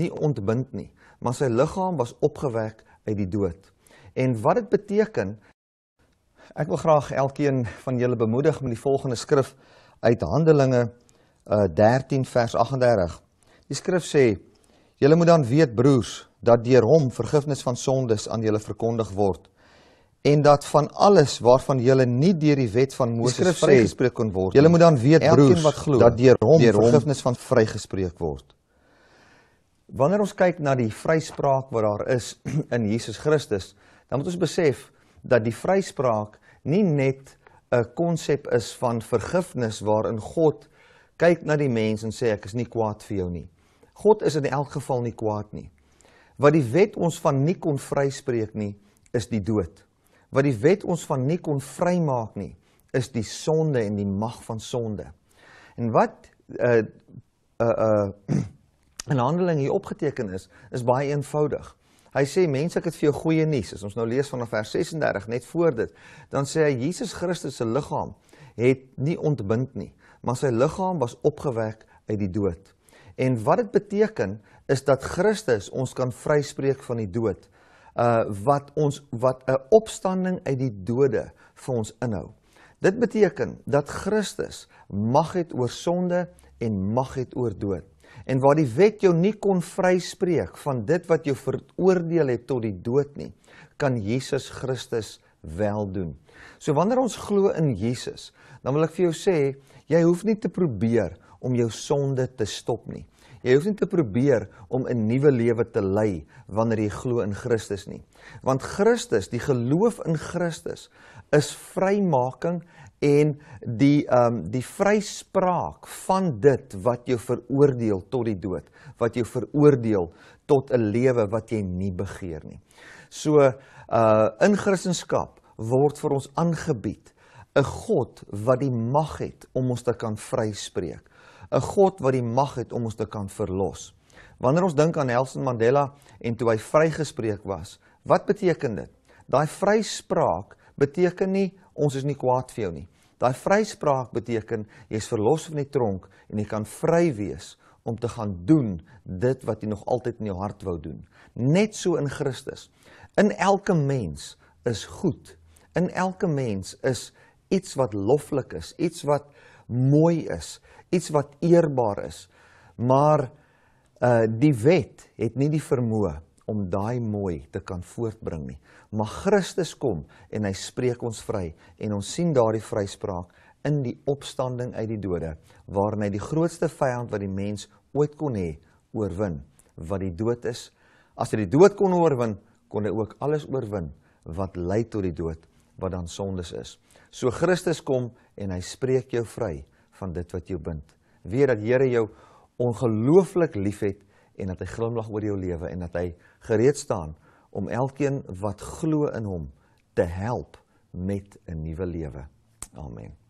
nie ontbind nie, maar sy lichaam was opgewek uit die dood. En wat het beteken, ek wil graag elkeen van julle bemoedig met die volgende skrif uit handelinge uh, eh, 13 vers 38. Die skrif sê, julle moet dan weet broers, dat dier hom vergifnis van sondes aan julle verkondig word, en dat van alles waarvan julle nie dier die wet van Mooses vrygesprek kon word, julle moet dan weet broers, wat geloof, dat dier hom vergifnis van vrygesprek word wanneer ons kyk na die vryspraak wat daar is in Jesus Christus, dan moet ons besef dat die vryspraak nie net 'n konsep is van vergifnis waarin God kyk na die mens en sê ek is nie kwaad vir jou nie. God is in elk geval nie kwaad nie. Wat die wet ons van nie kon vryspreek nie, is die dood. Wat die wet ons van nie kon vrymaak nie, is die sonde en die mag van sonde. En wat uh uh uh in handeling hier opgeteken is, is baie eenvoudig. Hy sê, mens, ek het vir jou goeie nies, as ons nou lees vanaf vers 36, net voor dit, dan sê hy, Jesus Christus' lichaam het nie ontbind nie, maar sy lichaam was opgewek uit die dood. En wat het beteken, is dat Christus ons kan vryspreek van die dood, uh, wat ons, wat een opstanding uit die dode vir ons inhoud. Dit beteken dat Christus mag het oor sonde en mag het oor dood en waar die wet jou nie kon vryspreek van dit wat jou veroordeel het tot die dood nie, kan Jesus Christus wel doen. So wanneer ons glo in Jesus, dan wil ek vir jou sê, jy hoef nie te probeer om jou sonde te stop nie. Jy hoef nie te probeer om 'n nuwe lewe te lei wanneer jy glo in Christus nie. Want Christus, die geloof in Christus is vrymaking en die, um, die vryspraak van dit wat jou veroordeel tot die dood, wat jou veroordeel tot een leven wat jy nie begeer nie. So, uh, in Christenskap word vir ons aangebied een God wat die mag het om ons te kan vryspreek, een God wat die mag het om ons te kan verlos. Wanneer ons denk aan Nelson Mandela en toe hy vrygespreek was, wat beteken dit? Die vryspraak beteken nie ons is nie kwaad vir jou nie. Daai vryspraak beteken jy is verlos van die tronk en jy kan vry wees om te gaan doen dit wat jy nog altyd in jou hart wou doen. Net so in Christus. In elke mens is goed. In elke mens is iets wat loflik is, iets wat mooi is, iets wat eerbaar is. Maar uh die wet het nie die vermoë om daai mooi te kan voortbring nie. Maar Christus kom en hy spreek ons vry en ons sien daardie vryspraak in die opstanding uit die dode waarin hy die grootste vyand wat die mens ooit kon hê oorwin, wat die dood is. As hy die dood kon oorwin, kon hy ook alles oorwin wat lei tot die dood, wat dan sondes is. So Christus kom en hy spreek jou vry van dit wat jou bind. Weet dat Here jou ongelooflik liefhet en dat hy glimlag oor jou leven en dat hy gereed staan om elkeen wat glo in hom te help met een nieuwe leven. Amen.